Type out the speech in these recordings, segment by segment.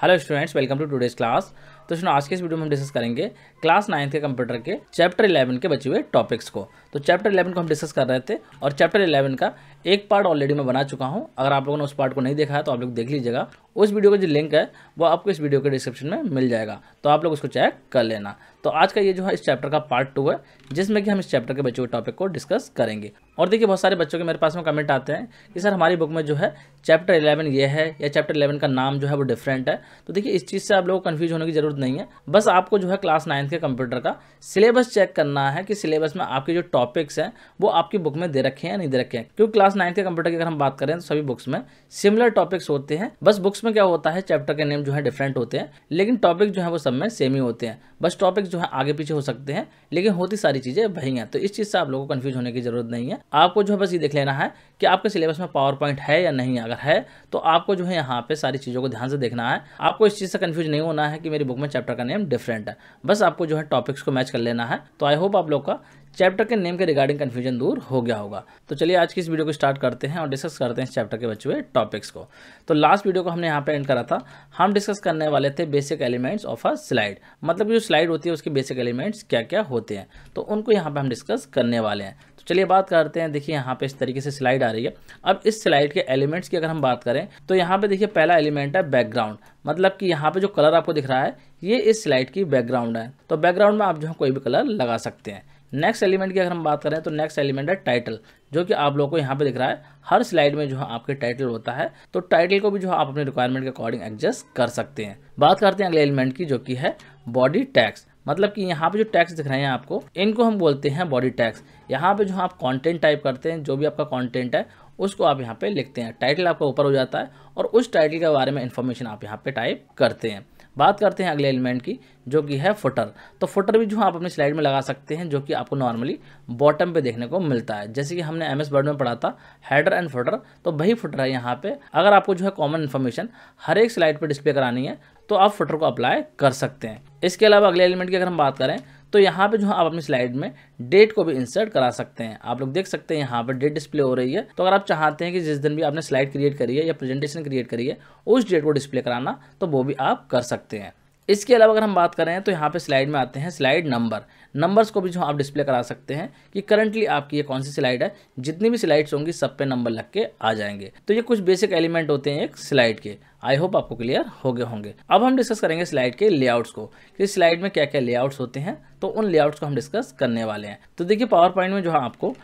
hello students welcome to today's class तो सुनो आज के इस वीडियो में हम डिस्कस करेंगे क्लास नाइन्थ के कंप्यूटर के चैप्टर इलेवन के बचे हुए टॉपिक्स को तो चैप्टर इलेवन को हम डिस्कस कर रहे थे और चैप्टर इलेवन का एक पार्ट ऑलरेडी मैं बना चुका हूँ अगर आप लोगों ने उस पार्ट को नहीं देखा है तो आप लोग देख लीजिएगा उस वीडियो का जो लिंक है वो आपको इस वीडियो के डिस्क्रिप्शन में मिल जाएगा तो आप लोग उसको चेक कर लेना तो आज का ये जो है इस चैप्टर का पार्ट टू है जिसमें कि हम इस चैप्टर के बच्चों के टॉपिक को डिस्कस करेंगे और देखिए बहुत सारे बच्चों के मेरे पास में कमेंट आते हैं कि सर हमारी बुक में जो है चैप्टर इलेवन ये है या चैप्टर इलेवन का नाम जो है वो डिफरेंट है तो देखिए इस चीज़ से आप लोगों को कन्फ्यूज होने की जरूरत ज़रूरत नहीं है बस आपको जो है क्लास नाइन्थ के कंप्यूटर का सिलेबस चेक करना है कि सिलेबस में आपके जो टॉपिक्स हैं वो आपकी बुक में दे रखे हैं या नहीं दे रखे हैं क्योंकि क्लास नाइन्थ के कंप्यूटर की अगर हम बात करें तो सभी बुक्स में सिमिलर टॉपिक्स होते हैं बस बुक्स में क्या होता है चैप्टर के नेम जो है डिफरेंट होते हैं लेकिन टॉपिक जो है वो सब में सेम ही होते हैं बस टॉपिक जो है आगे पीछे हो सकते हैं लेकिन होती सारी चीज़ें वही हैं तो इस चीज़ से आप लोगों को कन्फ्यूज होने की जरूरत नहीं है आपको जो है बस ये देख लेना है कि आपके सिलेबस में पावर पॉइंट है या नहीं अगर है तो आपको जो है यहाँ पे सारी चीज़ों को ध्यान से देखना है आपको इस चीज़ से कन्फ्यूज नहीं होना है कि मेरी बुक में चैप्टर का नेम डिफरेंट है बस आपको जो है टॉपिक्स को मैच कर लेना है तो आई होप आप लोग का चैप्टर के नेम के रिगार्डिंग कन्फ्यूजन दूर हो गया होगा तो चलिए आज की इस वीडियो को स्टार्ट करते हैं और डिस्कस करते हैं इस चैप्टर के बचे हुए टॉपिक्स को तो लास्ट वीडियो को हमने यहाँ पे एंड करा था हम डिस्कस करने वाले थे basic elements of a slide मतलब जो स्लाइड होती है उसके बेसिक एलिमेंट्स क्या क्या होते हैं तो उनको यहाँ पर हम डिस्कस करने वाले हैं तो चलिए बात करते हैं देखिए यहाँ पर इस तरीके से स्लाइड आ रही है अब इस स्लाइड के एलिमेंट्स की अगर हम बात करें तो यहाँ पर देखिए पहला एलिमेंट है बैकग्राउंड मतलब कि यहाँ पर जो कलर आपको दिख रहा है ये इस स्लाइड की बैकग्राउंड है तो बैकग्राउंड में आप जो है कोई भी कलर लगा सकते हैं नेक्स्ट एलिमेंट की अगर हम बात करें तो नेक्स्ट एलिमेंट है टाइटल जो कि आप लोगों को यहाँ पे दिख रहा है हर स्लाइड में जो है आपके टाइटल होता है तो टाइटल को भी जो है आप अपने रिक्वायरमेंट के अकॉर्डिंग एडजस्ट कर सकते हैं बात करते हैं अगले एलिमेंट की जो कि है बॉडी टैक्स मतलब कि यहाँ पे जो टैक्स दिख रहे हैं आपको इनको हम बोलते हैं बॉडी टैक्स यहाँ पे जो आप कॉन्टेंट टाइप करते हैं जो भी आपका कॉन्टेंट है उसको आप यहाँ पे लिखते हैं टाइटल आपका ऊपर हो जाता है और उस टाइटल के बारे में इन्फॉर्मेशन आप यहाँ पे टाइप करते हैं बात करते हैं अगले एलिमेंट की जो कि है फुटर तो फुटर भी जो आप अपनी स्लाइड में लगा सकते हैं जो कि आपको नॉर्मली बॉटम पे देखने को मिलता है जैसे कि हमने एम एस वर्ड में पढ़ा था हेडर एंड फुटर तो वही फुटर है यहाँ पे अगर आपको जो है कॉमन इन्फॉर्मेशन हर एक स्लाइड पर डिस्प्ले करानी है तो आप फुटर को अप्लाई कर सकते हैं इसके अलावा अगले एलिमेंट की अगर हम बात करें तो यहाँ पे जो है आप अपनी स्लाइड में डेट को भी इंसर्ट करा सकते हैं आप लोग देख सकते हैं यहाँ पर डेट डिस्प्ले हो रही है तो अगर आप चाहते हैं कि जिस दिन भी आपने स्लाइड क्रिएट करी है या प्रेजेंटेशन क्रिएट करी है उस डेट को डिस्प्ले कराना तो वो भी आप कर सकते हैं इसके अलावा अगर हम बात करें तो यहाँ पे स्लाइड में आते हैं स्लाइड नंबर नंबर्स को भी जो आप डिस्प्ले करा सकते हैं कि करंटली आपकी ये कौन सी स्लाइड है जितनी भी स्लाइड्स होंगी सब पे नंबर लग के आ जाएंगे तो ये कुछ बेसिक एलिमेंट होते हैं एक स्लाइड के आई होप आपको क्लियर हो गए होंगे अब हम डिस्कस करेंगे स्लाइड के लेआउट्स को कि स्लाइड में क्या क्या लेआउट्स होते हैं तो उन लेआउट्स को हम डिस्कस करने वाले हैं तो देखिए पावर पॉइंट में जो है आपको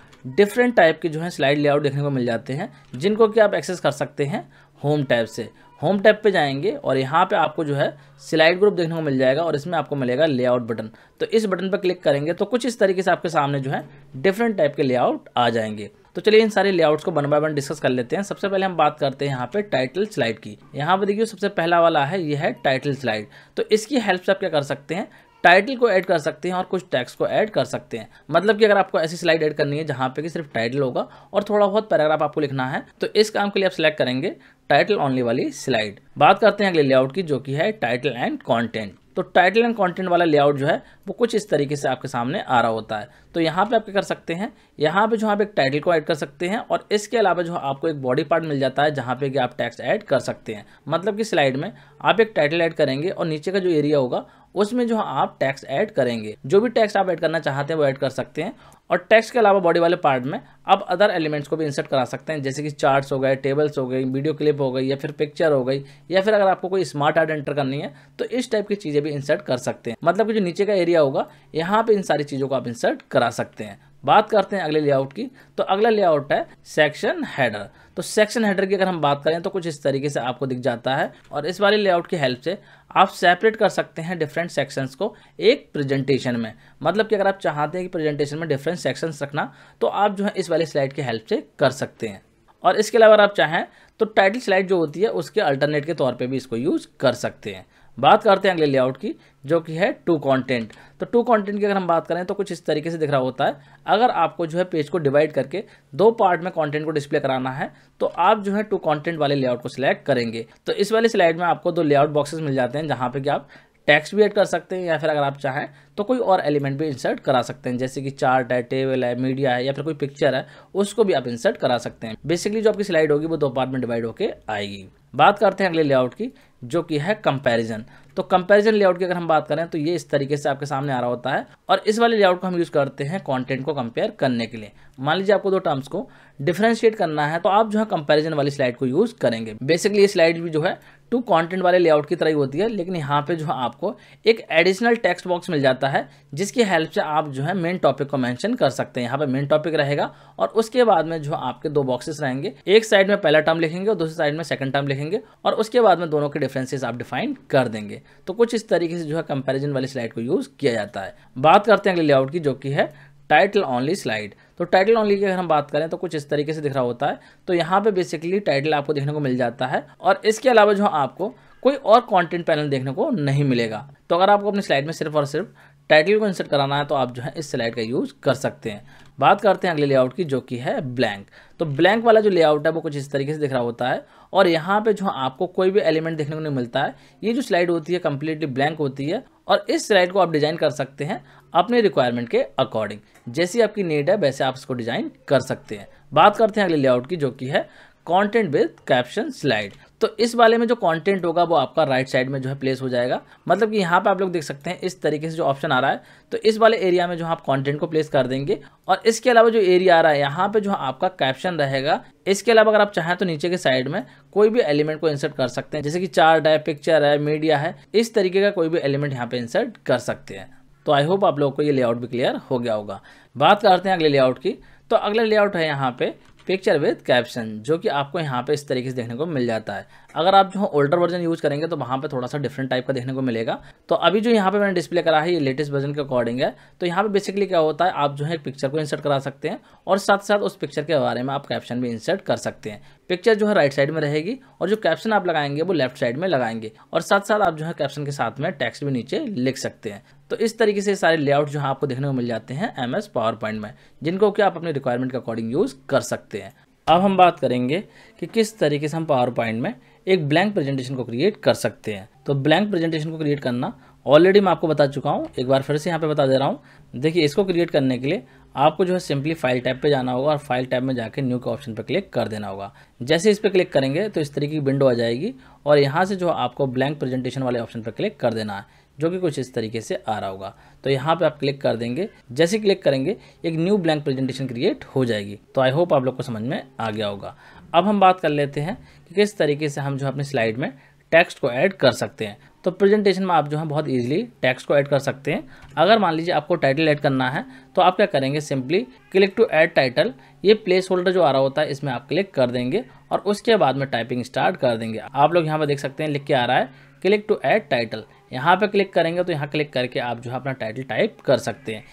डिफरेंट टाइप के जो है स्लाइड लेआउट देखने को मिल जाते हैं जिनको कि आप एक्सेस कर सकते हैं होम टैब से होम टैब पे जाएंगे और यहाँ पे आपको जो है स्लाइड ग्रुप देखने को मिल जाएगा और इसमें आपको मिलेगा लेआउट बटन तो इस बटन पर क्लिक करेंगे तो कुछ इस तरीके से आपके सामने जो है डिफरेंट टाइप के लेआउट आ जाएंगे तो चलिए इन सारे लेआउट्स को वन बाय वन डिस्कस कर लेते हैं सबसे पहले हम बात करते हैं यहाँ पे टाइटल स्लाइड की यहाँ पर देखिए सबसे पहला वाला है ये है टाइटल स्लाइड तो इसकी हेल्प से आप क्या कर सकते हैं टाइटल को ऐड कर सकते हैं और कुछ टैक्स को ऐड कर सकते हैं मतलब कि अगर आपको ऐसी स्लाइड ऐड करनी है जहाँ पे कि सिर्फ टाइटल होगा और थोड़ा बहुत पैराग्राफ आपको लिखना है तो इस काम के लिए आप सिलेक्ट करेंगे टाइटल ओनली वाली स्लाइड बात करते हैं अगले लेआउट की जो कि है टाइटल एंड कॉन्टेंट तो टाइटल एंड कंटेंट वाला लेआउट जो है वो कुछ इस तरीके से आपके सामने आ रहा होता है तो यहाँ पे आप क्या कर सकते हैं यहाँ पे जो आप एक टाइटल को ऐड कर सकते हैं और इसके अलावा जो आपको एक बॉडी पार्ट मिल जाता है जहाँ पे कि आप टैक्स ऐड कर सकते हैं मतलब कि स्लाइड में आप एक टाइटल ऐड करेंगे और नीचे का जो एरिया होगा उसमें जो आप टैक्स ऐड करेंगे जो भी टैक्स आप ऐड करना चाहते हैं वो ऐड कर सकते हैं और टैक्स के अलावा बॉडी वाले पार्ट में आप अदर एलिमेंट्स को भी इंसर्ट करा सकते हैं जैसे कि चार्ट्स हो गए टेबल्स हो गई वीडियो क्लिप हो गई या फिर पिक्चर हो गई या फिर अगर आपको कोई स्मार्ट आर्ट एंटर करनी है तो इस टाइप की चीज़ें भी इंसर्ट कर सकते हैं मतलब कि जो नीचे का एरिया होगा यहाँ पर इन सारी चीज़ों को आप इंसर्ट करा सकते हैं बात करते हैं अगले लेआउट की तो अगला लेआउट है सेक्शन हेडर तो सेक्शन हेडर की अगर हम बात करें तो कुछ इस तरीके से आपको दिख जाता है और इस वाले लेआउट की हेल्प से आप सेपरेट कर सकते हैं डिफरेंट सेक्शंस को एक प्रेजेंटेशन में मतलब कि अगर आप चाहते हैं कि प्रेजेंटेशन में डिफरेंट सेक्शंस रखना तो आप जो है इस वाले स्लाइड की हेल्प से कर सकते हैं और इसके अलावा आप चाहें तो टाइटल स्लाइड जो होती है उसके अल्टरनेट के तौर पर भी इसको यूज़ कर सकते हैं बात करते हैं अगले लेआउट की जो कि है टू कंटेंट तो टू कंटेंट की अगर हम बात करें तो कुछ इस तरीके से दिख रहा होता है अगर आपको जो है पेज को डिवाइड करके दो पार्ट में कंटेंट को डिस्प्ले कराना है तो आप जो है टू कंटेंट वाले लेआउट को सिलेक्ट करेंगे तो इस वाले स्लाइड में आपको दो लेआउट बॉक्सेस मिल जाते हैं जहाँ पर कि आप टेक्स्ट भी एड कर सकते हैं या फिर अगर आप चाहें तो कोई और एलिमेंट भी इंसर्ट करा सकते हैं जैसे कि चार्ट है टेबल है मीडिया है या फिर कोई पिक्चर है उसको भी आप इंसर्ट करा सकते हैं बेसिकली जो आपकी स्लाइड होगी वो दो पार्ट में डिवाइड होकर आएगी बात करते हैं अगले लेआउट की जो कि है कंपैरिजन तो कंपैरिजन लेआउट की अगर हम बात करें तो ये इस तरीके से आपके सामने आ रहा होता है और इस वाले लेआउट को हम यूज़ करते हैं कंटेंट को कंपेयर करने के लिए मान लीजिए आपको दो टर्म्स को डिफ्रेंशिएट करना है तो आप जो है कंपैरिजन वाली स्लाइड को यूज़ करेंगे बेसिकली ये स्लाइड भी जो है टू कंटेंट वाले लेआउट की तरह ही होती है लेकिन यहाँ पे जो आपको एक एडिशनल टेक्स्ट बॉक्स मिल जाता है जिसकी हेल्प से आप जो है मेन टॉपिक को मेंशन कर सकते हैं यहाँ पे मेन टॉपिक रहेगा और उसके बाद में जो आपके दो बॉक्सेस रहेंगे एक साइड में पहला टर्म लिखेंगे और दूसरी साइड में सेकंड टर्म लिखेंगे और उसके बाद में दोनों के डिफ्रेंसेज आप डिफाइन कर देंगे तो कुछ इस तरीके से जो है कंपेरिजन वाली स्लाइड को यूज़ किया जाता है बात करते हैं अगले लेआउट की जो कि है टाइटल ऑनली स्लाइड तो टाइटल ओनली की अगर हम बात करें तो कुछ इस तरीके से दिख रहा होता है तो यहाँ पे बेसिकली टाइटल आपको देखने को मिल जाता है और इसके अलावा जो आपको कोई और कंटेंट पैनल देखने को नहीं मिलेगा तो अगर आपको अपनी स्लाइड में सिर्फ और सिर्फ टाइटल को इंसर्ट कराना है तो आप जो है इस स्लाइड का यूज़ कर सकते हैं बात करते हैं अगले लेआउट की जो कि है ब्लैंक तो ब्लैंक वाला जो लेआउट है वो कुछ इस तरीके से दिख रहा होता है और यहाँ पे जो आपको कोई भी एलिमेंट देखने को नहीं मिलता है ये जो स्लाइड होती है कम्प्लीटली ब्लैंक होती है और इस स्लाइड को आप डिज़ाइन कर सकते हैं अपने रिक्वायरमेंट के अकॉर्डिंग जैसी आपकी नीड है वैसे आप इसको डिज़ाइन कर सकते हैं बात करते हैं अगले लेआउट की जो कि है कंटेंट विद कैप्शन स्लाइड तो इस वाले में जो कंटेंट होगा वो आपका राइट साइड में जो है प्लेस हो जाएगा मतलब कि यहाँ पे आप लोग देख सकते हैं इस तरीके से जो ऑप्शन आ रहा है तो इस वाले एरिया में जो आप कंटेंट को प्लेस कर देंगे और इसके अलावा जो एरिया आ रहा है यहाँ पे जो आपका कैप्शन रहेगा इसके अलावा अगर आप चाहें तो नीचे के साइड में कोई भी एलिमेंट को इंसर्ट कर सकते हैं जैसे कि चार्ट है पिक्चर है मीडिया है इस तरीके का कोई भी एलिमेंट यहाँ पे इंसर्ट कर सकते हैं तो आई होप आप लोगों को ये लेआउट भी क्लियर हो गया होगा बात करते हैं अगले लेआउट की तो अगला लेआउट है यहाँ पे पिक्चर विद कैप्शन जो कि आपको यहाँ पे इस तरीके से देखने को मिल जाता है अगर आप जो ओल्डर वर्जन यूज़ करेंगे तो वहाँ पे थोड़ा सा डिफरेंट टाइप का देखने को मिलेगा तो अभी जो यहाँ पे मैंने डिस्प्ले करा है ये लेटेस्ट वर्जन के अकॉर्डिंग है तो यहाँ पे बेसिकली क्या होता है आप जो है एक पिक्चर को इंसर्ट करा सकते हैं और साथ साथ उस पिक्चर के बारे में आप कैप्शन भी इंसर्ट कर सकते हैं पिक्चर जो है राइट साइड में रहेगी और जो कैप्शन आप लगाएंगे वो लेफ्ट साइड में लगाएंगे और साथ साथ आप जो है कैप्शन के साथ में टेक्स्ट भी नीचे लिख सकते हैं तो इस तरीके से सारे लेआउट जो है आपको देखने को मिल जाते हैं एम एस पावर पॉइंट में जिनको कि आप अपने रिक्वायरमेंट के अकॉर्डिंग यूज़ कर सकते हैं अब हम बात करेंगे कि किस तरीके से हम पावर पॉइंट में एक ब्लैंक प्रेजेंटेशन को क्रिएट कर सकते हैं तो ब्लैंक प्रेजेंटेशन को क्रिएट करना ऑलरेडी मैं आपको बता चुका हूँ एक बार फिर से यहाँ पे बता दे रहा हूँ देखिए इसको क्रिएट करने के लिए आपको जो है सिंपली फाइल टैब पे जाना होगा और फाइल टैब में जाके न्यू के ऑप्शन पर क्लिक कर देना होगा जैसे इस पर क्लिक करेंगे तो इस तरीके की विंडो आ जाएगी और यहाँ से जो आपको ब्लैंक प्रेजेंटेशन वाले ऑप्शन पर क्लिक कर देना है जो कि कुछ इस तरीके से आ रहा होगा तो यहाँ पे आप क्लिक कर देंगे जैसे क्लिक करेंगे एक न्यू ब्लैंक प्रेजेंटेशन क्रिएट हो जाएगी तो आई होप आप लोग को समझ में आ गया होगा अब हम बात कर लेते हैं कि किस तरीके से हम जो अपनी स्लाइड में टेक्स्ट को ऐड कर सकते हैं तो प्रेजेंटेशन में आप जो है बहुत इजीली टेक्स्ट को ऐड कर सकते हैं अगर मान लीजिए आपको टाइटल ऐड करना है तो आप क्या करेंगे simply click to add title ये प्लेस होल्डर जो आ रहा होता है इसमें आप क्लिक कर देंगे और उसके बाद में टाइपिंग स्टार्ट कर देंगे आप लोग यहाँ पर देख सकते हैं लिख के आ रहा है क्लिक टू ऐड टाइटल यहाँ पर क्लिक करेंगे तो यहाँ क्लिक करके आप जो है अपना टाइटल टाइप कर सकते हैं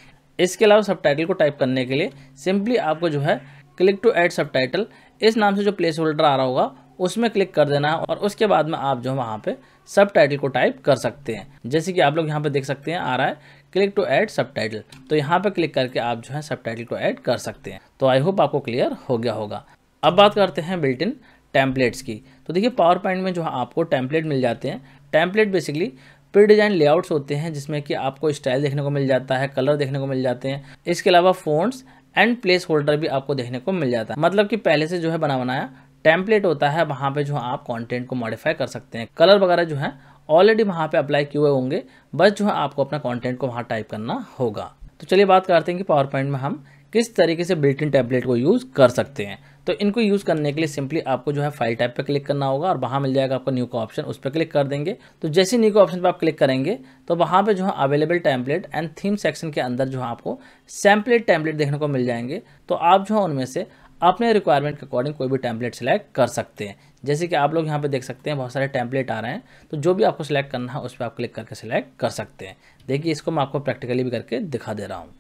इसके अलावा सब टाइटल को टाइप करने के लिए सिंपली आपको जो है click to add subtitle इस नाम से जो प्लेस होल्डर आ रहा होगा उसमें क्लिक कर देना है और उसके बाद में आप जो है वहाँ पे सब टाइटल को टाइप कर सकते हैं जैसे कि आप लोग यहाँ पे देख सकते हैं आ रहा है click to add subtitle तो यहाँ पे क्लिक करके आप जो है सब टाइटल को ऐड कर सकते हैं तो आई होप आपको क्लियर हो गया होगा अब बात करते हैं बिल्ट इन की तो देखिए पावर पॉइंट में जो है आपको टैंपलेट मिल जाते हैं template basically pre design layouts होते हैं जिसमें कि आपको स्टाइल देखने को मिल जाता है कलर देखने को मिल जाते हैं इसके अलावा फोन्स एंड प्लेस होल्डर भी आपको देखने को मिल जाता है मतलब कि पहले से जो है बना बनाया टेम्पलेट होता है वहाँ पे जो है आप कंटेंट को मॉडिफाई कर सकते हैं कलर वगैरह जो है ऑलरेडी वहाँ पे अप्लाई किए हुए होंगे बस जो है आपको अपना कंटेंट को वहाँ टाइप करना होगा तो चलिए बात करते हैं कि पावर पॉइंट में हम किस तरीके से बिल्ट इन टैबलेट को यूज़ कर सकते हैं तो इनको यूज़ करने के लिए सिंपली आपको जो है फाइल टाइप पर क्लिक करना होगा और वहाँ मिल जाएगा आपको न्यू का ऑप्शन उस पर क्लिक कर देंगे तो जैसे न्यू का ऑप्शन पर आप क्लिक करेंगे तो वहाँ पे जो है available template and theme section के अंदर जो है आपको सैम्पलेट टैम्पलेट देखने को मिल जाएंगे तो आप जो है उनमें से अपने रिक्वायरमेंट के अकॉर्डिंग कोई भी टैंपलेट सेलेक्ट कर सकते हैं जैसे कि आप लोग यहाँ पे देख सकते हैं बहुत सारे टैंपलेट आ रहे हैं तो जो भी आपको सिलेक्ट करना है उस पर आप क्लिक करके सिलेक्ट कर सकते हैं देखिए इसको मैं आपको प्रैक्टिकली भी करके दिखा दे रहा हूँ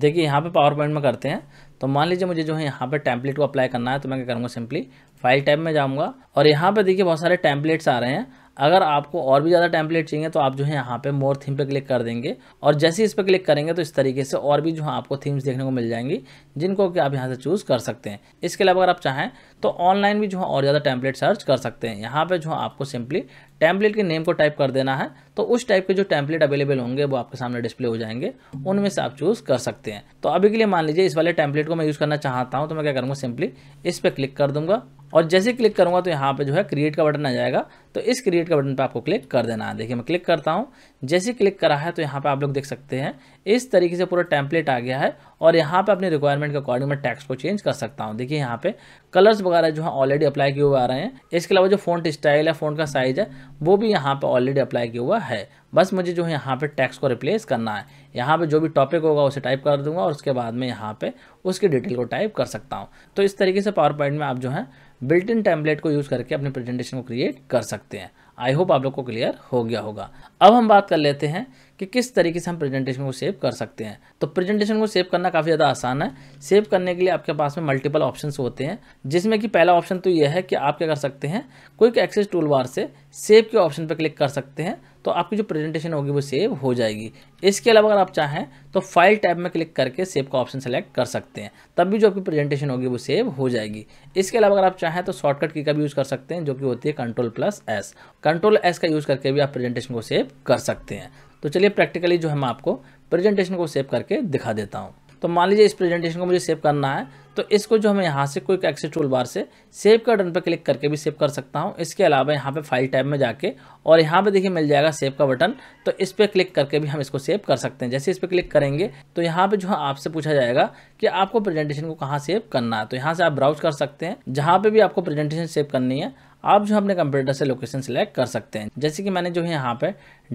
देखिए यहाँ पे पावर पॉइंट में करते हैं तो मान लीजिए मुझे जो है यहाँ पे टैंपलेट को अप्लाई करना है तो मैं क्या करूँगा सिंपली फाइल टाइप में जाऊँगा और यहाँ पे देखिए बहुत सारे टैंपलेट्स आ रहे हैं अगर आपको और भी ज़्यादा टेम्पलेट चाहिए तो आप जो है यहाँ पे मोर थीम पे क्लिक कर देंगे और जैसे ही इस पर क्लिक करेंगे तो इस तरीके से और भी जो है आपको थीम्स देखने को मिल जाएंगी जिनको कि आप यहाँ से चूज़ कर सकते हैं इसके अलावा अगर आप चाहें तो ऑनलाइन भी जो है और ज़्यादा टैंपलेट सर्च कर सकते हैं यहाँ पर जो है आपको सिंपली टैंपलेट के नेम को टाइप कर देना है तो उस टाइप के जो टैम्पलेट अवेलेबल होंगे वो आपके सामने डिस्प्ले हो जाएंगे उनमें से आप चूज़ कर सकते हैं तो अभी के लिए मान लीजिए इस वाले टैंपलेट को मैं यूज़ करना चाहता हूँ तो मैं क्या करूँगा सिंपली इस पर क्लिक कर दूँगा और जैसे क्लिक करूँगा तो यहाँ पे जो है क्रिएट का बटन आ जाएगा तो इस क्रिएट का बटन पे आपको क्लिक कर देना है देखिए मैं क्लिक करता हूँ जैसे क्लिक करा है तो यहाँ पे आप लोग देख सकते हैं इस तरीके से पूरा टेम्पलेट आ गया है और यहाँ पे अपने रिक्वायरमेंट के अकॉर्डिंग मैं टैक्स को चेंज कर सकता हूँ देखिए यहाँ पे कलर्स वगैरह जो है ऑलरेडी अप्लाई किए हुए आ रहे हैं इसके अलावा जो फोन स्टाइल है फ़ोन का साइज़ है वो भी यहाँ पर ऑलरेडी अप्लाई किया हुआ है बस मुझे जो है यहाँ पे टैक्स को रिप्लेस करना है यहाँ पे जो भी टॉपिक होगा उसे टाइप कर दूंगा और उसके बाद में यहाँ पे उसकी डिटेल को टाइप कर सकता हूँ तो इस तरीके से पावर पॉइंट में आप जो है बिल्ट इन टैम्पलेट को यूज़ करके अपने प्रेजेंटेशन को क्रिएट कर सकते हैं आई होप आप लोग को क्लियर हो गया होगा अब हम बात कर लेते हैं कि किस तरीके से हम प्रेजेंटेशन को सेव कर सकते हैं तो प्रेजेंटेशन को सेव करना काफ़ी ज़्यादा आसान है सेव करने के लिए आपके पास में मल्टीपल ऑप्शन होते हैं जिसमें कि पहला ऑप्शन तो यह है कि आप क्या कर सकते हैं क्विक एक्सेस टूल बार से सेव के ऑप्शन पर क्लिक कर सकते हैं तो आपकी जो प्रेजेंटेशन होगी वो सेव हो जाएगी इसके अलावा अगर आप चाहें तो फाइल टैब में क्लिक करके सेव का ऑप्शन सेलेक्ट कर सकते हैं तब भी जो आपकी प्रेजेंटेशन होगी वो सेव हो जाएगी इसके अलावा अगर आप चाहें तो शॉर्टकट की का भी यूज़ कर सकते हैं जो कि होती है control plus S control S का यूज़ करके भी आप प्रेजेंटेशन को सेव कर सकते हैं तो चलिए प्रैक्टिकली जो है मैं आपको प्रेजेंटेशन को सेव करके दिखा देता हूँ तो मान लीजिए इस प्रेजेंटेशन को मुझे सेव करना है तो इसको जो हमें यहाँ से कोई एक्सेस टूल बार से सेव का बटन पर क्लिक करके भी सेव कर सकता हूँ इसके अलावा यहाँ पे फाइल टैब में जाके और यहाँ पे देखिए मिल जाएगा सेव का बटन तो इस पर क्लिक करके भी हम इसको सेव कर सकते हैं जैसे इस पर क्लिक करेंगे तो यहाँ पे जो है आपसे पूछा जाएगा कि आपको प्रेजेंटेशन को कहाँ सेव करना है तो यहाँ से आप ब्राउज कर सकते हैं जहाँ पर भी आपको प्रेजेंटेशन सेव करनी है आप जो अपने कंप्यूटर से लोकेशन सिलेक्ट कर सकते हैं जैसे कि मैंने जो है यहाँ पे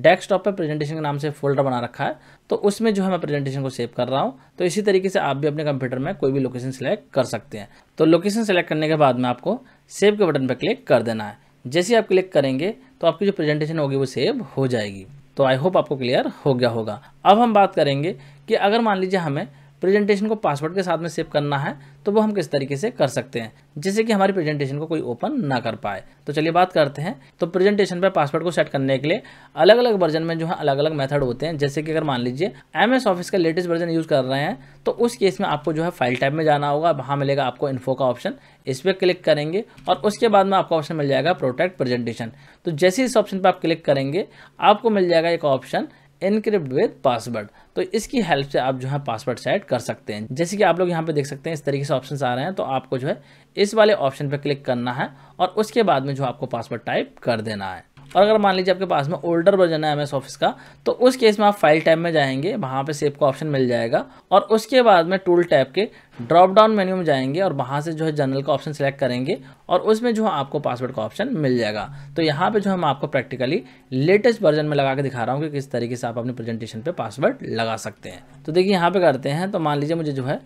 डेस्कटॉप पे प्रेजेंटेशन के नाम से फोल्डर बना रखा है तो उसमें जो है मैं प्रेजेंटेशन को सेव कर रहा हूँ तो इसी तरीके से आप भी अपने कंप्यूटर में कोई भी लोकेशन सिलेक्ट कर सकते हैं तो लोकेशन सेलेक्ट करने के बाद में आपको सेव के बटन पर क्लिक कर देना है जैसे आप क्लिक करेंगे तो आपकी जो प्रेजेंटेशन होगी वो सेव हो जाएगी तो आई होप आपको क्लियर हो गया होगा अब हम बात करेंगे कि अगर मान लीजिए हमें प्रेजेंटेशन को पासवर्ड के साथ में सेव करना है तो वो हम किस तरीके से कर सकते हैं जिससे कि हमारी प्रेजेंटेशन को कोई ओपन ना कर पाए तो चलिए बात करते हैं तो प्रेजेंटेशन पर पासवर्ड को सेट करने के लिए अलग अलग वर्जन में जो है अलग अलग मेथड होते हैं जैसे कि अगर मान लीजिए एम ऑफिस का लेटेस्ट वर्जन यूज़ कर रहे हैं तो उस केस में आपको जो है फाइल टाइप में जाना होगा वहाँ मिलेगा आपको इन्फो का ऑप्शन इस पर क्लिक करेंगे और उसके बाद में आपको ऑप्शन मिल जाएगा प्रोटेक्ट प्रेजेंटेशन तो जैसे इस ऑप्शन पर आप क्लिक करेंगे आपको मिल जाएगा एक ऑप्शन इनक्रिप्ट विद पासवर्ड तो इसकी हेल्प से आप जो है पासवर्ड सेट कर सकते हैं जैसे कि आप लोग यहाँ पे देख सकते हैं इस तरीके से ऑप्शन आ रहे हैं तो आपको जो है इस वाले ऑप्शन पर क्लिक करना है और उसके बाद में जो आपको पासवर्ड टाइप कर देना है और अगर मान लीजिए आपके पास में ओल्डर वर्जन है एम ऑफिस का तो उस केस में आप फाइल टैब में जाएंगे वहाँ पे सेव का ऑप्शन मिल जाएगा और उसके बाद में टूल टैब के ड्रॉप डाउन मेन्यू में जाएंगे और वहाँ से जो है जनरल का ऑप्शन सेलेक्ट करेंगे और उसमें जो है आपको पासवर्ड का ऑप्शन मिल जाएगा तो यहाँ पे जो हम आपको प्रैक्टिकली लेटेस्ट वर्जन में लगा के दिखा रहा हूँ कि किस तरीके से आप अपनी प्रेजेंटेशन पे पासवर्ड लगा सकते हैं तो देखिए यहाँ पे करते हैं तो मान लीजिए मुझे जो है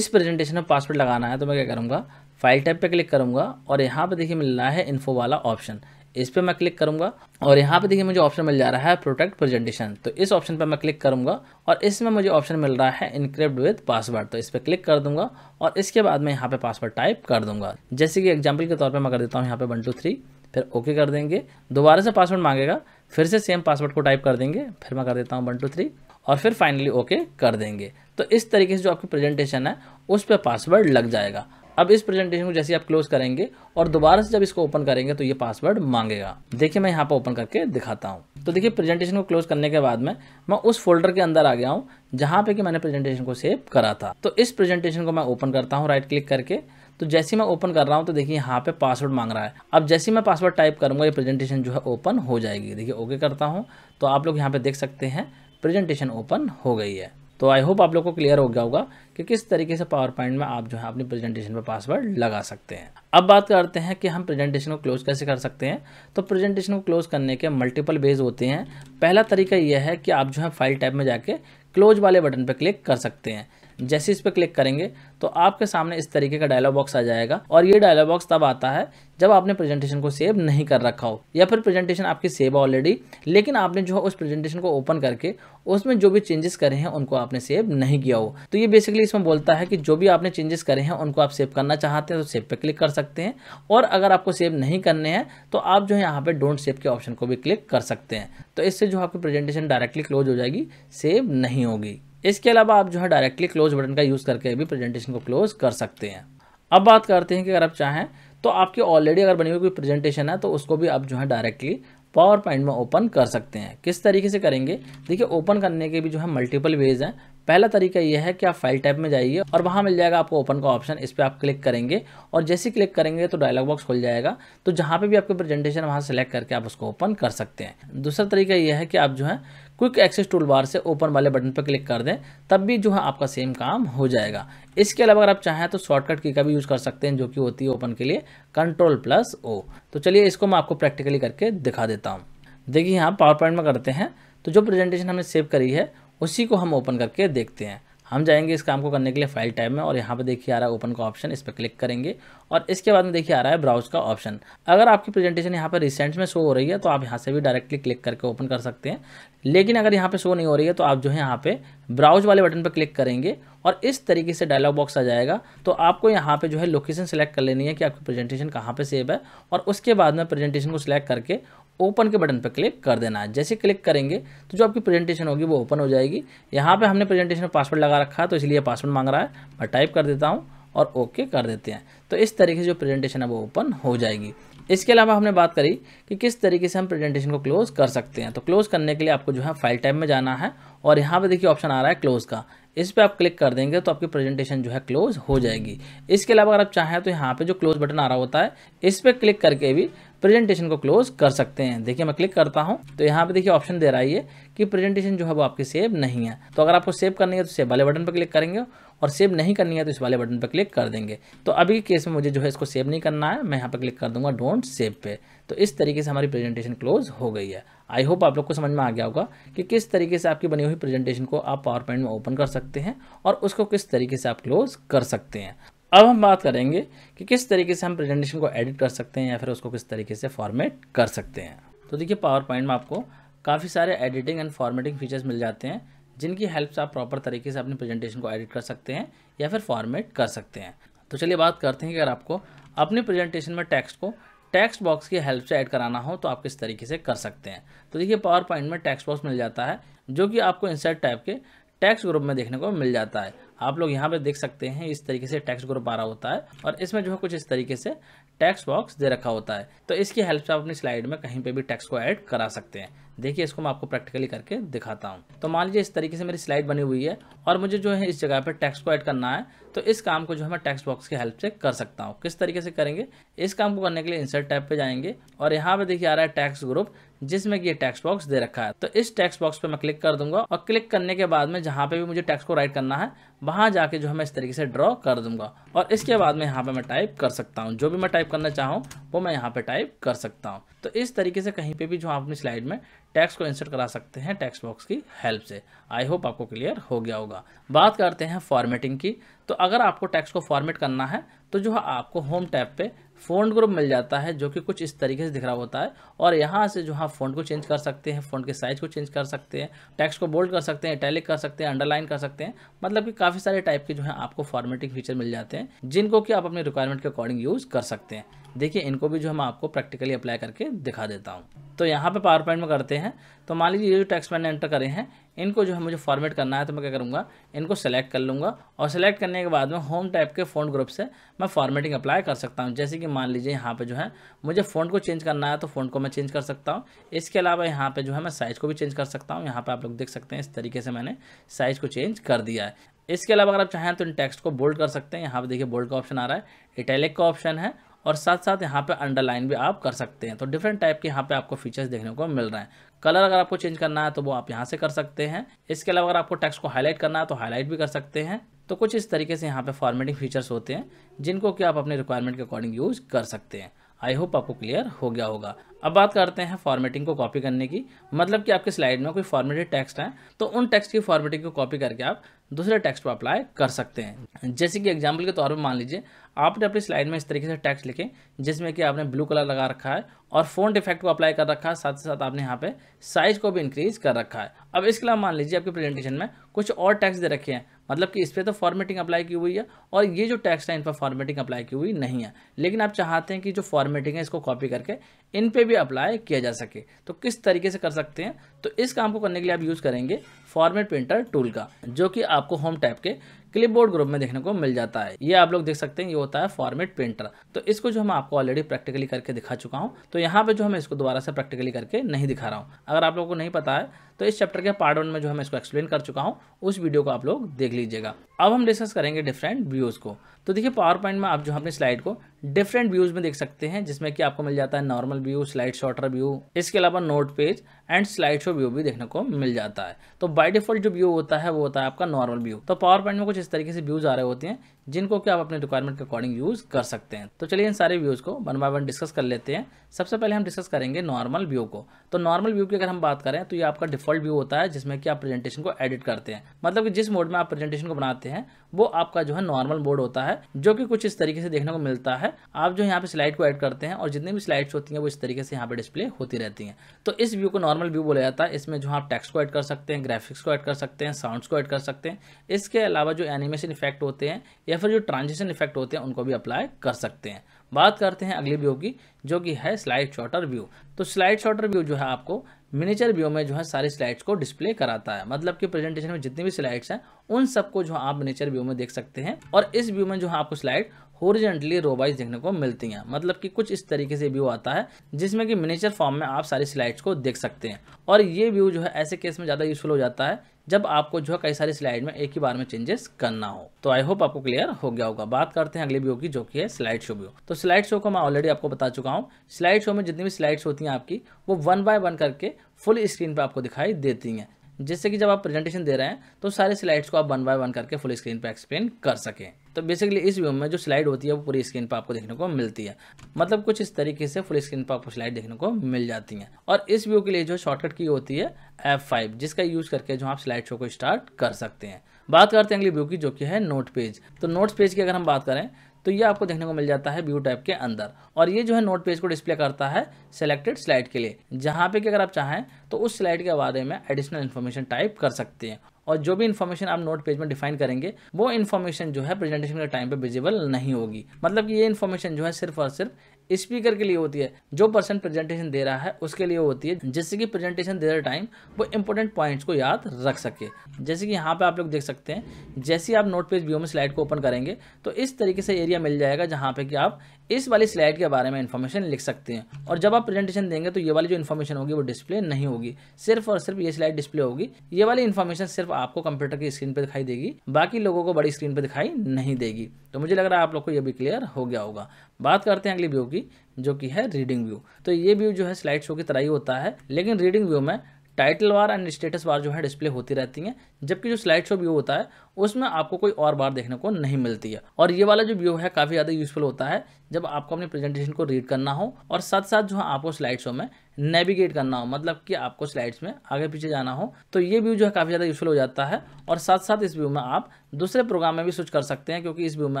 इस प्रेजेंटेशन में पासवर्ड लगाना है तो मैं क्या करूँगा फाइल टैब पे क्लिक करूँगा और यहाँ पे देखिए मिल रहा है इन्फो वाला ऑप्शन इस पर मैं क्लिक करूंगा और यहाँ पे देखिए मुझे ऑप्शन मिल जा रहा है प्रोटेक्ट प्रेजेंटेशन तो इस ऑप्शन पर मैं क्लिक करूंगा और इसमें मुझे ऑप्शन मिल रहा है इनक्रिप्ट विद पासवर्ड तो इस पर क्लिक कर दूंगा और इसके बाद मैं यहाँ पे पासवर्ड टाइप कर दूंगा जैसे कि एग्जाम्पल के तौर पर मैं कर देता हूँ यहाँ पे वन टू थ्री फिर ओके कर देंगे दोबारा से पासवर्ड मांगेगा फिर से सेम पासवर्ड को टाइप कर देंगे फिर मैं कर देता हूँ वन टू थ्री और फिर फाइनली ओके कर देंगे तो इस तरीके से जो आपकी प्रेजेंटेशन है उस पर पासवर्ड लग जाएगा अब इस प्रेजेंटेशन को जैसे आप क्लोज करेंगे और दोबारा से जब इसको ओपन करेंगे तो ये पासवर्ड मांगेगा देखिए मैं यहाँ पर ओपन करके दिखाता हूँ तो देखिए प्रेजेंटेशन को क्लोज करने के बाद में मैं उस फोल्डर के अंदर आ गया हूँ जहाँ पे कि मैंने प्रेजेंटेशन को सेव करा था तो इस प्रेजेंटेशन को मैं ओपन करता हूँ राइट क्लिक करके तो जैसे मैं ओपन कर रहा हूँ तो देखिए यहाँ पे पासवर्ड मांग रहा है अब जैसे मैं पासवर्ड टाइप करूँगा ये प्रेजेंटेशन जो है ओपन हो जाएगी देखिए ओके करता हूँ तो आप लोग यहाँ पे देख सकते हैं प्रेजेंटेशन ओपन हो गई है तो आई होप आप लोग को क्लियर हो गया होगा कि किस तरीके से पावर पॉइंट में आप जो है अपनी प्रेजेंटेशन पर पासवर्ड लगा सकते हैं अब बात करते हैं कि हम प्रेजेंटेशन को क्लोज कैसे कर सकते हैं तो प्रेजेंटेशन को क्लोज करने के मल्टीपल वेज होते हैं पहला तरीका यह है कि आप जो है फाइल टैब में जाके क्लोज वाले बटन पर क्लिक कर सकते हैं जैसे इस पर क्लिक करेंगे तो आपके सामने इस तरीके का डायलॉग बॉक्स आ जाएगा और ये डायलॉग बॉक्स तब आता है जब आपने प्रेजेंटेशन को सेव नहीं कर रखा हो या फिर प्रेजेंटेशन आपकी सेव ऑलरेडी लेकिन आपने जो है उस प्रेजेंटेशन को ओपन करके उसमें जो भी चेंजेस करे हैं उनको आपने सेव नहीं किया हो तो ये बेसिकली इसमें बोलता है कि जो भी आपने चेंजेस करे हैं उनको आप सेव करना चाहते हैं तो सेव पर क्लिक कर सकते हैं और अगर आपको सेव नहीं करने हैं तो आप जो है यहाँ पर डोंट सेव के ऑप्शन को भी क्लिक कर सकते हैं तो इससे जो आपकी प्रेजेंटेशन डायरेक्टली क्लोज हो जाएगी सेव नहीं होगी इसके अलावा आप जो है डायरेक्टली क्लोज बटन का यूज़ करके भी प्रेजेंटेशन को क्लोज कर सकते हैं अब बात करते हैं कि अगर आप चाहें तो आपकी ऑलरेडी अगर बनी हुई कोई प्रेजेंटेशन है तो उसको भी आप जो है डायरेक्टली पावर पॉइंट में ओपन कर सकते हैं किस तरीके से करेंगे देखिए ओपन करने के भी जो है मल्टीपल वेज हैं पहला तरीका यह है कि आप फाइल टाइप में जाइए और वहाँ मिल जाएगा आपको ओपन का ऑप्शन इस पर आप क्लिक करेंगे और जैसे क्लिक करेंगे तो डायलॉग बॉक्स खुल जाएगा तो जहाँ पे भी आपकी प्रेजेंटेशन वहाँ सेलेक्ट करके आप उसको ओपन कर सकते हैं दूसरा तरीका यह है कि आप जो है क्विक एक्सेस टूल बार से ओपन वाले बटन पर क्लिक कर दें तब भी जो है आपका सेम काम हो जाएगा इसके अलावा अगर आप चाहें तो शॉर्टकट की का भी यूज़ कर सकते हैं जो कि होती है ओपन के लिए कंट्रोल प्लस ओ तो चलिए इसको मैं आपको प्रैक्टिकली करके दिखा देता हूँ देखिए यहाँ पावर पॉइंट में करते हैं तो जो प्रेजेंटेशन हमने सेव करी है उसी को हम ओपन करके देखते हैं हम जाएंगे इस काम को करने के लिए फाइल टाइप में और यहाँ पर देखिए आ रहा है ओपन का ऑप्शन इस पर क्लिक करेंगे और इसके बाद में देखिए आ रहा है ब्राउज का ऑप्शन अगर आपकी प्रेजेंटेशन यहाँ पर रिसेंट में शो हो रही है तो आप यहाँ से भी डायरेक्टली क्लिक करके ओपन कर सकते हैं लेकिन अगर यहाँ पे शो नहीं हो रही है तो आप जो है यहाँ पे ब्राउज वाले बटन पर क्लिक करेंगे और इस तरीके से डायलॉग बॉक्स आ जाएगा तो आपको यहाँ पे जो है लोकेशन सेलेक्ट कर लेनी है कि आपकी प्रेजेंटेशन कहाँ पे सेव है और उसके बाद में प्रेजेंटेशन को सिलेक्ट करके ओपन के बटन पर क्लिक कर देना है जैसे क्लिक करेंगे तो जो आपकी प्रेजेंटेशन होगी वो ओपन हो जाएगी यहाँ पर हमने प्रेजेंटेशन में पासवर्ड लगा रखा है तो इसलिए पासवर्ड मांग रहा है मैं टाइप कर देता हूँ और ओके कर देते हैं तो इस तरीके से जो प्रेजेंटेशन है वो ओपन हो जाएगी इसके अलावा हमने बात करी कि किस तरीके से हम प्रेजेंटेशन को क्लोज़ कर सकते हैं तो क्लोज़ करने के लिए आपको जो है फाइल टाइप में जाना है और यहाँ पे देखिए ऑप्शन आ रहा है क्लोज़ का इस पर आप क्लिक कर देंगे तो आपकी प्रेजेंटेशन जो है क्लोज़ हो जाएगी इसके अलावा अगर आप चाहें तो यहाँ पर जो क्लोज़ बटन आ रहा होता है इस पर क्लिक करके भी प्रेजेंटेशन को क्लोज़ कर सकते हैं देखिए मैं क्लिक करता हूँ तो यहाँ पे देखिए ऑप्शन दे रहा है कि प्रेजेंटेशन जो है वो आपकी सेव नहीं है तो अगर आपको सेव करनी है तो सेव वाले बटन पर क्लिक करेंगे और सेव नहीं करनी है तो इस वाले बटन पर क्लिक कर देंगे तो अभी के केस में मुझे जो है इसको सेव नहीं करना है मैं यहाँ पर क्लिक कर दूंगा डोंट सेव पे तो इस तरीके से हमारी प्रेजेंटेशन क्लोज हो गई है आई होप आप लोग को समझ में आ गया होगा कि किस तरीके से आपकी बनी हुई प्रेजेंटेशन को आप पावर पॉइंट में ओपन कर सकते हैं और उसको किस तरीके से आप क्लोज कर सकते हैं अब हम बात करेंगे कि किस तरीके से हम प्रेजेंटेशन को एडिट कर सकते हैं या फिर उसको किस तरीके से फॉर्मेट कर सकते हैं तो देखिए पावर पॉइंट में आपको काफ़ी सारे एडिटिंग एंड फॉर्मेटिंग फीचर्स मिल जाते हैं जिनकी हेल्प से आप प्रॉपर तरीके से अपने प्रेजेंटेशन को एडिट कर सकते हैं या फिर फॉर्मेट कर सकते हैं तो चलिए बात करते हैं कि अगर आपको अपने प्रेजेंटेशन में टेक्स्ट को टेक्स्ट बॉक्स की हेल्प से ऐड कराना हो तो आप किस तरीके से कर सकते हैं तो देखिए पावर पॉइंट में टेक्स्ट बॉक्स मिल जाता है जो कि आपको इंसर्ट टाइप के टेक्स्ट ग्रुप में देखने को मिल जाता है आप लोग यहाँ पे देख सकते हैं इस तरीके से टेक्स्ट ग्रुप आ रहा होता है और इसमें जो है कुछ इस तरीके से टेक्स्ट बॉक्स दे रखा होता है तो इसकी हेल्प से आप अपनी स्लाइड में कहीं पे भी टेक्स्ट को ऐड करा सकते हैं देखिए इसको मैं आपको प्रैक्टिकली करके दिखाता हूँ तो मान लीजिए इस तरीके से मेरी स्लाइड बनी हुई है और मुझे जो है इस जगह पर टेक्स्ट को ऐड करना है तो इस काम को जो है मैं टेक्स्ट बॉक्स की हेल्प से कर सकता हूँ किस तरीके से करेंगे इस काम को करने के लिए इंसर्ट टैब पे जाएंगे और यहाँ पे देखिए आ रहा है टैक्स ग्रुप जिसमें कि ये टेक्स्ट बॉक्स दे रखा है तो इस टेक्स्ट बॉक्स पे मैं क्लिक कर दूंगा और क्लिक करने के बाद में जहाँ पे भी मुझे टेक्स्ट को राइट करना है वहाँ जाके जो है मैं इस तरीके से ड्रॉ कर दूंगा और इसके बाद में यहाँ पे मैं टाइप कर सकता हूँ जो भी मैं टाइप करना चाहूँ वो मैं यहाँ पे टाइप कर सकता हूँ तो इस तरीके से कहीं पे भी जो आप अपनी स्लाइड में टैक्स को इंसर्ट करा सकते हैं टैक्स बॉक्स की हेल्प से आई होप आपको क्लियर हो गया होगा बात करते हैं फॉर्मेटिंग की तो अगर आपको टैक्स को फॉर्मेट करना है तो जो है आपको होम टैब पे फ़ोन ग्रुप मिल जाता है जो कि कुछ इस तरीके से दिख रहा होता है और यहाँ से जो हाँ फ़ोन को चेंज कर सकते हैं फ़ोन के साइज़ को चेंज कर सकते हैं टेक्स्ट को बोल्ड कर सकते हैं टैलिक कर सकते हैं अंडरलाइन कर सकते हैं मतलब कि काफ़ी सारे टाइप के जो है आपको फॉर्मेटिंग फीचर मिल जाते हैं जिनको कि आप अपने रिक्वायरमेंट के अकॉर्डिंग यूज़ कर सकते हैं देखिए इनको भी जो हम आपको प्रैक्टिकली अप्लाई करके दिखा देता हूँ तो यहाँ पे पावर पॉइंट में करते हैं तो मान लीजिए ये जो टेक्स्ट मैंने एंटर करे हैं इनको जो है मुझे फॉर्मेट करना है तो मैं क्या करूँगा इनको सेलेक्ट कर लूँगा और सेलेक्ट करने के बाद में होम टाइप के फ़ोन ग्रुप से मैं फॉर्मेटिंग अप्लाई कर सकता हूँ जैसे कि मान लीजिए यहाँ पर जो है मुझे फ़ोन को चेंज करना है तो फ़ोन को मैं चेंज कर सकता हूँ इसके अलावा यहाँ पर जो है मैं साइज़ को भी चेंज कर सकता हूँ यहाँ पर आप लोग देख सकते हैं इस तरीके से मैंने साइज़ को चेंज कर दिया है इसके अलावा अगर आप चाहें तो इन टेक्स्ट को बोल्ड कर सकते हैं यहाँ पर देखिए बोल्ड का ऑप्शन आ रहा है इटैलिक का ऑप्शन है और साथ साथ यहाँ पे अंडरलाइन भी आप कर सकते हैं तो डिफरेंट टाइप के यहाँ पे आपको फीचर्स देखने को मिल रहे हैं कलर अगर आपको चेंज करना है तो वो आप यहाँ से कर सकते हैं इसके अलावा अगर आपको टेक्स को हाईलाइट करना है तो हाईलाइट भी कर सकते हैं तो कुछ इस तरीके से यहाँ पे फॉर्मेटिंग फीचर्स होते हैं जिनको कि आप अपने रिक्वायरमेंट के अकॉर्डिंग यूज़ कर सकते हैं आई होप आपको क्लियर हो गया होगा अब बात करते हैं फॉर्मेटिंग को कॉपी करने की मतलब कि आपके स्लाइड में कोई फॉर्मेटेड टेक्स्ट है तो उन टेक्स्ट की फॉर्मेटिंग को कॉपी करके आप दूसरे टेक्स्ट पर अप्लाई कर सकते हैं जैसे कि एग्जाम्पल के तौर पर मान लीजिए आपने अपनी स्लाइड में इस तरीके से टेक्स्ट लिखे जिसमें कि आपने ब्लू कलर लगा रखा है और फ़ोन डिफेक्ट को अप्लाई कर रखा है साथ ही साथ आपने यहाँ पे साइज़ को भी इंक्रीज़ कर रखा है अब इसके अलावा मान लीजिए आपके प्रेजेंटेशन में कुछ और टैक्स दे रखे हैं मतलब कि इस पर तो फॉर्मेटिंग अप्लाई की हुई है और ये जो टैक्स है इन पर फॉर्मेटिंग अप्लाई की हुई नहीं है लेकिन आप चाहते हैं कि जो फॉर्मेटिंग है इसको कॉपी करके इन पर भी अप्लाई किया जा सके तो किस तरीके से कर सकते हैं तो इस काम को करने के लिए आप यूज़ करेंगे फॉर्मेट प्रिंटर टूल का जो कि आपको होम टैप के क्लिपबोर्ड ग्रुप में देखने को मिल जाता है ये आप लोग देख सकते हैं ये होता है फॉर्मेट प्रिंटर तो इसको जो हम आपको ऑलरेडी प्रैक्टिकली करके दिखा चुका हूँ तो यहाँ पे जो हम इसको दोबारा से प्रैक्टिकली करके नहीं दिखा रहा हूँ अगर आप लोगों को नहीं पता है तो इस चैप्टर के पार्ट वन में जो हम इसको एक्सप्लेन कर चुका हूँ उस वीडियो को आप लोग देख लीजिएगा अब हम डिस्कस करेंगे डिफरेंट व्यूज़ को तो देखिए पावर पॉइंट में आप जो अपनी स्लाइड को डिफरेंट व्यूज़ में देख सकते हैं जिसमें कि आपको मिल जाता है normal view slide sorter view इसके अलावा note page and slide show view भी देखने को मिल जाता है तो बाई डिफॉल्ट जो व्यू होता है वो होता है आपका नॉर्मल व्यू तो पावर पॉइंट में कुछ इस तरीके से व्यूज़ आ रहे होते हैं जिनको कि आप अपने रिक्वायरमेंट के अकॉर्डिंग यूज़ कर सकते हैं तो चलिए इन सारे व्यूज़ को वन बाय वन डिस्कस कर लेते हैं सबसे पहले हम डिस्कस करेंगे नॉर्मल व्यू को तो नॉर्मल व्यू की अगर हम बात करें तो ये आपका डिफॉल्ट व्यू होता है जिसमें कि आप प्रेजेंटेशन को एडिट करते हैं मतलब कि जिस मोड में आप प्रेजेंटेशन को बनाते हैं वो आपका जो है नॉर्मल मोड होता है जो कि कुछ इस तरीके से देखने को मिलता है आप जो यहाँ पे स्लाइड को एड करते हैं और जितनी भी स्लाइड्स होती हैं वो इस तरीके से यहाँ पे डिस्प्ले होती रहती हैं तो इस व्यू को नॉर्मल व्यू बोला जाता है इसमें जो आप टेक्स को एड कर सकते हैं ग्राफिक्स को एड कर सकते हैं साउंड्स को एड कर सकते हैं इसके अलावा जो एनिमेशन इफेक्ट होते हैं या फिर जो ट्रांजिशन इफेक्ट होते हैं उनको भी अप्लाई कर सकते हैं बात करते हैं अगले व्यू की जो कि है स्लाइड शॉर्टर व्यू तो स्लाइड शॉर्टर व्यू जो है आपको मिनीचर व्यू में जो है सारी स्लाइड्स को डिस्प्ले कराता है मतलब कि प्रेजेंटेशन में जितनी भी स्लाइड्स हैं उन सबको जो आप मिनीचर व्यू में देख सकते हैं और इस व्यू में जो है आपको स्लाइड होरिजेंटली रोबाइज देखने को मिलती हैं मतलब कि कुछ इस तरीके से व्यू आता है जिसमें कि मिनीचर फॉर्म में आप सारी स्लाइड्स को देख सकते हैं और ये व्यू जो है ऐसे केस में ज़्यादा यूजफुल हो जाता है जब आपको जो है कई सारी स्लाइड में एक ही बार में चेंजेस करना हो तो आई होप आपको क्लियर हो गया होगा बात करते हैं अगले व्यू की जो कि है स्लाइड शो व्यू तो स्लाइड शो को मैं ऑलरेडी आपको बता चुका हूँ स्लाइड शो में जितनी भी स्लाइड्स होती हैं आपकी वो वन बाय वन करके फुल स्क्रीन पर आपको दिखाई देती हैं जिससे कि जब आप प्रेजेंटेशन दे रहे हैं तो सारे स्लाइड्स को आप वन बाय वन करके फुल स्क्रीन पर एक्सप्लेन कर सकें तो बेसिकली इस व्यू में जो स्लाइड होती है वो पूरी स्क्रीन पर आपको देखने को मिलती है मतलब कुछ इस तरीके से फुल स्क्रीन पर आपको स्लाइड देखने को मिल जाती हैं और इस व्यू के लिए जो शॉर्टकट की होती है एफ फाइव जिसका यूज करके जो आप स्लाइड शो को स्टार्ट कर सकते हैं बात करते हैं अगली व्यू की जो कि है नोट पेज तो नोट पेज की अगर हम बात करें तो ये आपको देखने को मिल जाता है व्यू टैब के अंदर और ये जो है नोट पेज को डिस्प्ले करता है सिलेक्टेड स्लाइड के लिए जहाँ पे कि अगर आप चाहें तो उस स्लाइड के बारे में एडिशनल इन्फॉर्मेशन टाइप कर सकते हैं और जो भी इन्फॉर्मेशन आप नोट पेज में डिफाइन करेंगे वो इन्फॉर्मेशन जो है प्रेजेंटेशन के टाइम पे विजिबल नहीं होगी मतलब कि ये इन्फॉर्मेशन जो है सिर्फ और सिर्फ स्पीकर के लिए होती है जो पर्सन प्रेजेंटेशन दे रहा है उसके लिए होती है जिससे कि प्रेजेंटेशन दे टाइम वो इंपॉर्टेंट पॉइंट्स को याद रख सके जैसे कि यहाँ पे आप लोग देख सकते हैं जैसे आप नोट पेज व्यू में स्लाइड को ओपन करेंगे तो इस तरीके से एरिया मिल जाएगा जहाँ पे कि आप इस वाली स्लाइड के बारे में इन्फॉर्मेशन लिख सकते हैं और जब आप प्रेजेंटेशन देंगे तो ये वाली जो इन्फॉर्मेशन होगी वो डिस्प्ले नहीं होगी सिर्फ और सिर्फ ये स्लाइड डिस्प्ले होगी ये वाली इन्फॉर्मेशन सिर्फ आपको कंप्यूटर की स्क्रीन पर दिखाई देगी बाकी लोगों को बड़ी स्क्रीन पर दिखाई नहीं देगी तो मुझे लग रहा है आप लोग को ये भी क्लियर हो गया होगा बात करते हैं अगली व्यू की जो कि है रीडिंग व्यू तो ये व्यू जो है स्लाइड शो की तरह ही होता है लेकिन रीडिंग व्यू में title bar and status bar जो है डिस्प्ले होती रहती हैं जबकि जो स्लाइड शो व्यू होता है उसमें आपको कोई और बार देखने को नहीं मिलती है और ये वाला जो व्यू है काफ़ी ज़्यादा यूजफुल होता है जब आपको अपने प्रेजेंटेशन को रीड करना हो और साथ साथ जो है आपको स्लाइड शो में नेविगेट करना हो मतलब कि आपको स्लाइड्स में आगे पीछे जाना हो तो ये व्यू जो है काफ़ी ज़्यादा यूजफुल हो जाता है और साथ साथ इस व्यू में आप दूसरे प्रोग्राम में भी स्विच कर सकते हैं क्योंकि इस व्यू में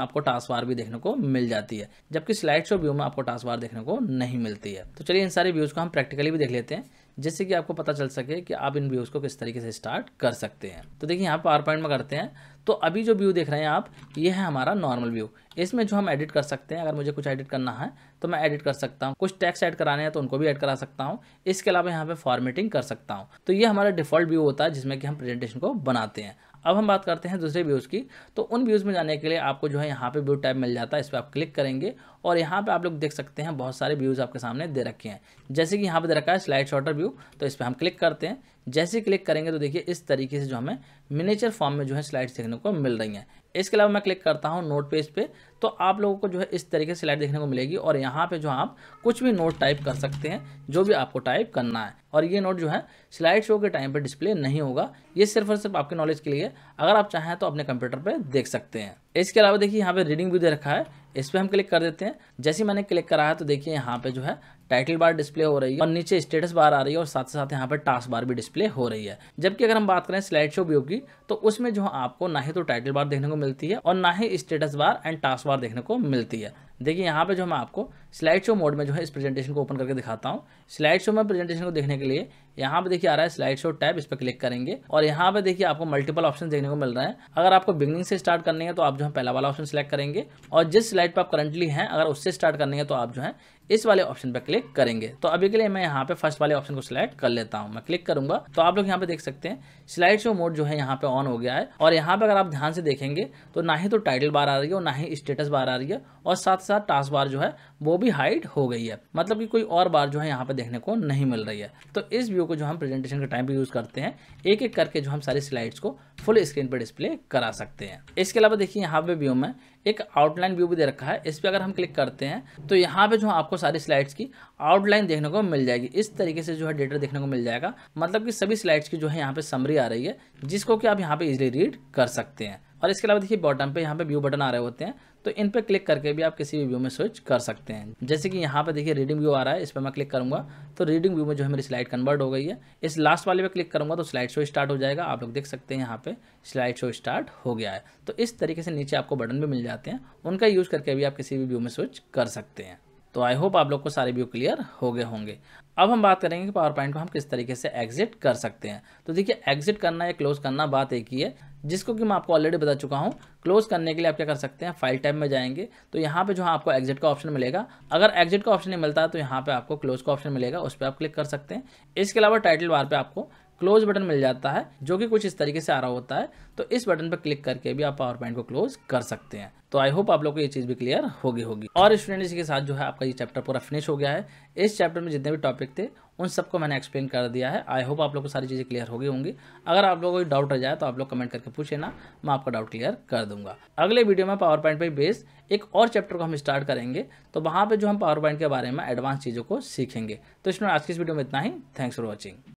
आपको टास्वार भी देखने को मिल जाती है जबकि स्लाइड शो व्यू में आपको टास्वार देखने को नहीं मिलती है तो चलिए इन सारे व्यूज़ को हम प्रैक्टिकली भी देख लेते हैं जिससे कि आपको पता चल सके कि आप इन व्यूज़ को किस तरीके से स्टार्ट कर सकते हैं तो देखिए यहाँ पावर पॉइंट में करते हैं तो अभी जो व्यू देख रहे हैं आप ये है हमारा नॉर्मल व्यू इसमें जो हम एडिट कर सकते हैं अगर मुझे कुछ एडिट करना है तो मैं एडिट कर सकता हूँ कुछ टैक्स ऐड कराने हैं तो उनको भी ऐड करा सकता हूँ इसके अलावा यहाँ पे फॉर्मेटिंग कर सकता हूँ तो ये हमारा डिफॉल्ट व्यू होता है जिसमें कि हम प्रेजेंटेशन को बनाते हैं अब हम बात करते हैं दूसरे व्यूज़ की तो उन व्यूज़ में जाने के लिए आपको जो है यहाँ पे व्यू टाइप मिल जाता है इस पर आप क्लिक करेंगे और यहाँ पे आप लोग देख सकते हैं बहुत सारे व्यूज़ आपके सामने दे रखे हैं जैसे कि यहाँ पे दे रखा है स्लाइड शॉर्टर व्यू तो इस पर हम क्लिक करते हैं जैसे क्लिक करेंगे तो देखिए इस तरीके से जो हमें मिनेचर फॉर्म में जो है स्लाइड्स देखने को मिल रही हैं इसके अलावा मैं क्लिक करता हूँ नोट पेज पे तो आप लोगों को जो है इस तरीके से स्लाइड देखने को मिलेगी और यहाँ पे जो आप कुछ भी नोट टाइप कर सकते हैं जो भी आपको टाइप करना है और ये नोट जो है स्लाइड शो के टाइम पर डिस्प्ले नहीं होगा ये सिर्फ और सिर्फ आपके नॉलेज के लिए अगर आप चाहें तो अपने कंप्यूटर पर देख सकते हैं इसके अलावा देखिए यहाँ पे रीडिंग भी दे रखा है इस पर हम क्लिक कर देते हैं जैसे मैंने क्लिक करा है तो देखिए यहाँ पे जो है टाइटल बार डिस्प्ले हो रही है और नीचे स्टेटस बार आ रही है और साथ साथ यहाँ पे टास्क बार भी डिस्प्ले हो रही है जबकि अगर हम बात करें स्लाइड शो व्यू की तो उसमें जो है आपको ना ही तो टाइटल बार देखने को मिलती है और ना ही status bar and task bar देखने को मिलती है देखिए यहाँ पे जो मैं आपको स्लाइड शो मोड में जो है इस प्रेजेंटेशन को ओपन करके दिखाता हूँ स्लाइड शो में प्रेजेंटेशन को देखने के लिए यहाँ पे देखिए आ रहा है स्लाइड शो टैब इस पर क्लिक करेंगे और यहाँ पे देखिए आपको मल्टीपल ऑप्शन देखने को मिल रहे हैं अगर आपको बिगनिंग से स्टार्ट करनी है तो आप जो है पहला वाला ऑप्शन सेलेक्ट करेंगे और जिस स्लाइड पर आप करंटली हैं अगर उससे स्टार्ट करनी है तो आप जो है इस वाले ऑप्शन पर क्लिक करेंगे तो अभी के लिए मैं यहाँ पे फर्स्ट वाले ऑप्शन को सिलेक्ट कर लेता हूँ मैं क्लिक करूंगा तो आप लोग यहाँ पे देख सकते हैं स्लाइड शो मोड जो है यहाँ पे ऑन हो गया है और यहाँ पे अगर आप ध्यान से देखेंगे तो ना ही तो टाइटल बार आ रही है और ना ही स्टेटस बार आ रही है और साथ साथ टास्क बार जो है वो भी हाइड हो गई है मतलब कि कोई और बार जो है यहाँ पे देखने को नहीं मिल रही है तो इस व्यू को जो हम प्रेजेंटेशन के टाइम पे यूज करते हैं एक एक करके जो हम सारी स्लाइड्स को फुल स्क्रीन पर डिस्प्ले करा सकते हैं इसके अलावा देखिए यहाँ पे व्यू में एक आउटलाइन व्यू भी दे रखा है इस पर अगर हम क्लिक करते हैं तो यहाँ पे जो आपको सारी स्लाइड्स की आउटलाइन देखने को मिल जाएगी इस तरीके से जो है डेटा देखने को मिल जाएगा मतलब कि सभी स्लाइड्स की जो है यहाँ पे समरी आ रही है जिसको कि आप यहाँ पे इजिली रीड कर सकते हैं और इसके अलावा देखिए बॉटम पे यहाँ पे व्यू बटन आ रहे होते हैं तो इन पर क्लिक करके भी आप किसी भी व्यू में स्विच कर सकते हैं जैसे कि यहाँ पे देखिए रीडिंग व्यू आ रहा है इस पर मैं क्लिक करूँगा तो रीडिंग व्यू में जो है मेरी स्लाइड कन्वर्ट हो गई है इस लास्ट वाले पे क्लिक करूँगा तो स्लाइड शो स्टार्ट हो जाएगा आप लोग देख सकते हैं यहाँ पे स्लाइड शो स्टार्ट हो गया है तो इस तरीके से नीचे आपको बटन भी मिल जाते हैं उनका यूज़ करके भी आप किसी भी व्यू में स्विच कर सकते हैं तो आई होप आप लोग को सारे व्यू क्लियर हो गए होंगे अब हम बात करेंगे कि पावर पॉइंट को हम किस तरीके से एग्जिट कर सकते हैं तो देखिए एग्जिट करना या क्लोज करना बात एक ही है जिसको कि मैं आपको ऑलरेडी बता चुका हूँ क्लोज करने के लिए आप क्या कर सकते हैं फाइल टाइप में जाएंगे तो यहाँ पे जो है हाँ आपको एग्जिट का ऑप्शन मिलेगा अगर एग्जिट का ऑप्शन नहीं मिलता है तो यहाँ पे आपको क्लोज का ऑप्शन मिलेगा उस पर आप क्लिक कर सकते हैं इसके अलावा टाइटल बार पे आपको क्लोज बटन मिल जाता है जो कि कुछ इस तरीके से आ रहा होता है तो इस बटन पर क्लिक करके भी आप पावर पॉइंट को क्लोज कर सकते हैं तो आई होप आप लोग को ये चीज़ भी क्लियर होगी होगी और स्टूडेंट इसी के साथ जो है आपका ये चैप्टर पूरा फिनिश हो गया है इस चैप्टर में जितने भी टॉपिक थे उन सबको मैंने एक्सप्लेन कर दिया है आई होप आप लोग को सारी चीज़ें क्लियर होगी होंगी अगर आप लोगों को कोई डाउट रह जाए तो आप लोग कमेंट करके पूछे ना मैं आपका डाउट क्लियर कर दूंगा अगले वीडियो में पावर पॉइंट पर बेस एक और चैप्टर को हम स्टार्ट करेंगे तो वहाँ पर जो हम पावर पॉइंट के बारे में एडवांस चीज़ों को सीखेंगे तो इसमें आज की इस वीडियो में इतना ही थैंक्स फॉर वॉचिंग